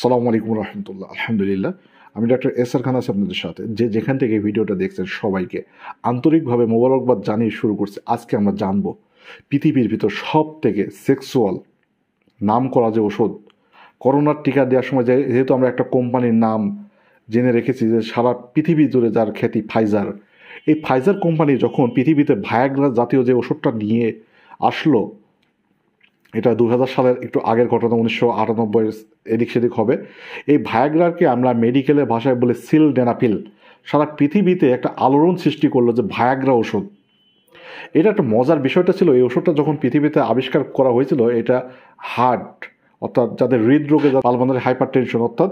সালাম আলাইকুম রহমতুল্লাহ আলহামদুলিল্লাহ আমি ডক্টর এস আর খান আছি আপনাদের সাথে যে যেখান থেকে ভিডিওটা দেখছেন সবাইকে আন্তরিকভাবে মোবারকবাদ জানিয়ে শুরু করছে আজকে আমরা জানব পৃথিবীর ভিতর সব থেকে সেক্সুয়াল নাম করা যে ওষুধ করোনার টিকা দেওয়ার সময় যেহেতু আমরা একটা কোম্পানির নাম জেনে রেখেছি যে সারা পৃথিবী জুড়ে যার খ্যাতি ফাইজার এই ফাইজার কোম্পানি যখন পৃথিবীতে ভায়াগ্রা জাতীয় যে ওষুধটা নিয়ে আসলো এটা দু সালের একটু আগের ঘটনা উনিশশো আটানব্বই এদিক সেদিক হবে এই ভায়াগ্রারকে আমরা মেডিকেলের ভাষায় বলে সিল ডেনাপিল সারা পৃথিবীতে একটা আলোড়ন সৃষ্টি করলো যে ভায়াগ্রা ওষুধ এটা একটা মজার বিষয়টা ছিল এই ওষুধটা যখন পৃথিবীতে আবিষ্কার করা হয়েছিল এটা হার্ট অর্থাৎ যাদের হৃদরোগে পালমানারি হাইপার টেনশন অর্থাৎ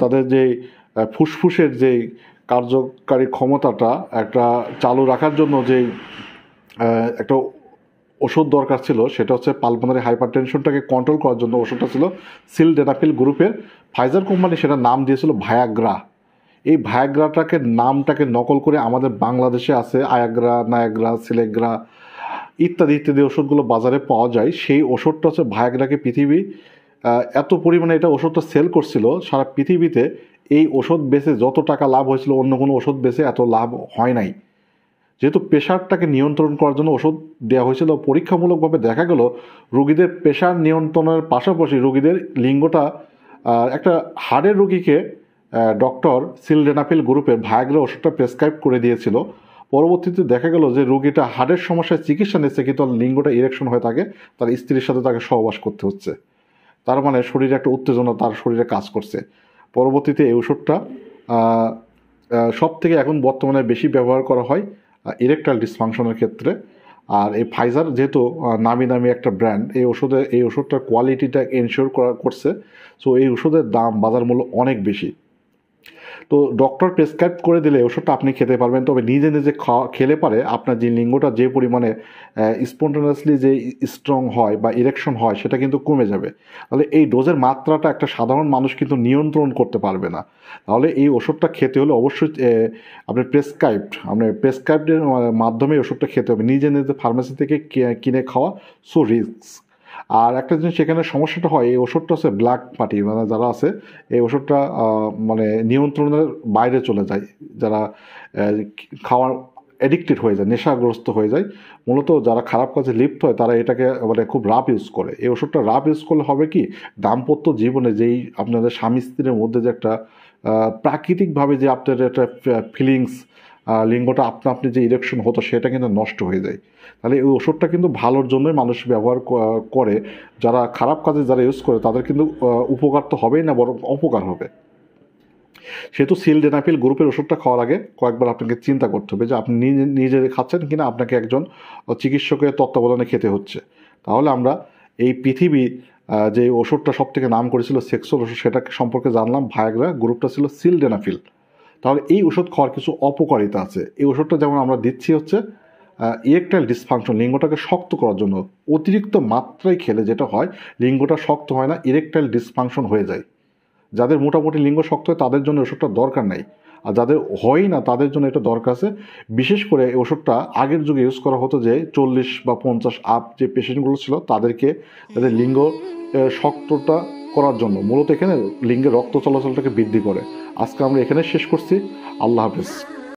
তাদের যে ফুসফুসের যে কার্যকারী ক্ষমতাটা একটা চালু রাখার জন্য যে একটা ওষুধ দরকার ছিল সেটা হচ্ছে পালমোনারি হাইপার টেনশনটাকে কন্ট্রোল করার জন্য ওষুধটা ছিল সিল ডেনাফিল গ্রুপের ফাইজার কোম্পানি সেটা নাম দিয়েছিল ভায়াগ্রা এই ভায়াগ্রাটাকে নামটাকে নকল করে আমাদের বাংলাদেশে আছে আয়াগ্রা নায়াগ্রা সিলেগ্রা ইত্যাদি ইত্যাদি ওষুধগুলো বাজারে পাওয়া যায় সেই ওষুধটা হচ্ছে ভায়াগ্রাকে পৃথিবী এত পরিমাণে এটা ওষুধটা সেল করছিল সারা পৃথিবীতে এই ওষুধ বেছে যত টাকা লাভ হয়েছিল অন্য কোনো ওষুধ বেছে এত লাভ হয় নাই যেহেতু প্রেশারটাকে নিয়ন্ত্রণ করার জন্য ওষুধ দেওয়া হয়েছিল পরীক্ষামূলকভাবে দেখা গেল রুগীদের প্রেশার নিয়ন্ত্রণের পাশাপাশি রুগীদের লিঙ্গটা একটা হাড়ের রুগীকে ডক্টর সিলডেনাফিল গ্রুপের ভায়াগ্রা ওষুধটা প্রেসক্রাইব করে দিয়েছিল পরবর্তীতে দেখা গেল যে রুগীটা হাড়ের সমস্যায় চিকিৎসা নিচ্ছে কিন্তু লিঙ্গটা ইরেকশন হয়ে থাকে তার স্ত্রীর সাথে তাকে সহবাস করতে হচ্ছে তার মানে শরীরে একটা উত্তেজনা তার শরীরে কাজ করছে পরবর্তীতে এই ওষুধটা সব থেকে এখন বর্তমানে বেশি ব্যবহার করা হয় ইরেকটাইল ডিসফাংশনের ক্ষেত্রে আর এই ফাইজার যেহেতু নামি দামি একটা ব্র্যান্ড এই ওষুধে এই ওষুধটার কোয়ালিটিটা এনশিওর করা করছে সো এই ওষুধের দাম বাজার মূল্য অনেক বেশি তো ডক্টর প্রেসক্রাইব করে দিলে ওষুধটা আপনি খেতে পারবেন তবে নিজে নিজে খাওয়া খেলে পারে আপনার যে লিঙ্গটা যে পরিমাণে স্পন্টানাসলি যে স্ট্রং হয় বা ইরেকশন হয় সেটা কিন্তু কমে যাবে তাহলে এই ডোজের মাত্রাটা একটা সাধারণ মানুষ কিন্তু নিয়ন্ত্রণ করতে পারবে না তাহলে এই ওষুধটা খেতে হলে অবশ্যই আপনি প্রেসক্রাইবড আপনি প্রেসক্রাইবডের মাধ্যমে ওষুধটা খেতে হবে নিজে নিজে ফার্মেসি থেকে কিনে খাওয়া সো রিস্ক আর একটা জিনিস সেখানে সমস্যাটা হয় এই ওষুধটা হচ্ছে ব্ল্যাক পার্টি মানে যারা আছে এই ওষুধটা মানে নিয়ন্ত্রণের বাইরে চলে যায় যারা খাওয়ার অ্যাডিক্টেড হয়ে যায় নেশাগ্রস্ত হয়ে যায় মূলত যারা খারাপ কাজে লিপ্ত হয় তারা এটাকে মানে খুব রাফ ইউজ করে এই ওষুধটা রাফ ইউজ করলে হবে কি দাম্পত্য জীবনে যেই আপনাদের স্বামী স্ত্রীর মধ্যে যে একটা প্রাকৃতিকভাবে যে আপনার একটা ফিলিংস লিঙ্গটা আপনা আপনি যে ইরেকশন হতো সেটা কিন্তু নষ্ট হয়ে যায় তাহলে এই ওষুধটা কিন্তু ভালোর জন্যই মানুষ ব্যবহার করে যারা খারাপ কাজে যারা ইউজ করে তাদের কিন্তু উপকার তো হবেই না বরং অপকার হবে সেহেতু সিলডেনাফিল গ্রুপের ওষুধটা খাওয়ার আগে কয়েকবার আপনাকে চিন্তা করতে হবে যে আপনি নিজে খাচ্ছেন কিনা আপনাকে একজন চিকিৎসকের তত্ত্বাবধানে খেতে হচ্ছে তাহলে আমরা এই পৃথিবী যে ওষুধটা সব থেকে নাম করেছিল সেক্সুয়াল ওষুধ সেটা সম্পর্কে জানলাম ভায়াগ্রা গ্রুপটা ছিল ডেনাফিল তাহলে এই ওষুধ খাওয়ার কিছু অপকারিতা আছে এই ওষুধটা যেমন আমরা দিচ্ছি হচ্ছে ইরেকটাইল ডিসফাংশন লিঙ্গটাকে শক্ত করার জন্য অতিরিক্ত মাত্রায় খেলে যেটা হয় লিঙ্গটা শক্ত হয় না ইরেকটাইল ডিসফাংশন হয়ে যায় যাদের মোটামুটি লিঙ্গ শক্ত হয় তাদের জন্য ওষুধটা দরকার নেই আর যাদের হয় না তাদের জন্য এটা দরকার আছে বিশেষ করে এই ওষুধটা আগের যুগে ইউজ করা হতো যে চল্লিশ বা পঞ্চাশ আপ যে পেশেন্টগুলো ছিল তাদেরকে তাদের লিঙ্গ শক্তটা করার জন্য মূলত এখানে লিঙ্গের রক্ত চলাচলটাকে বৃদ্ধি করে আজকে আমরা এখানে শেষ করছি আল্লাহ হাফিজ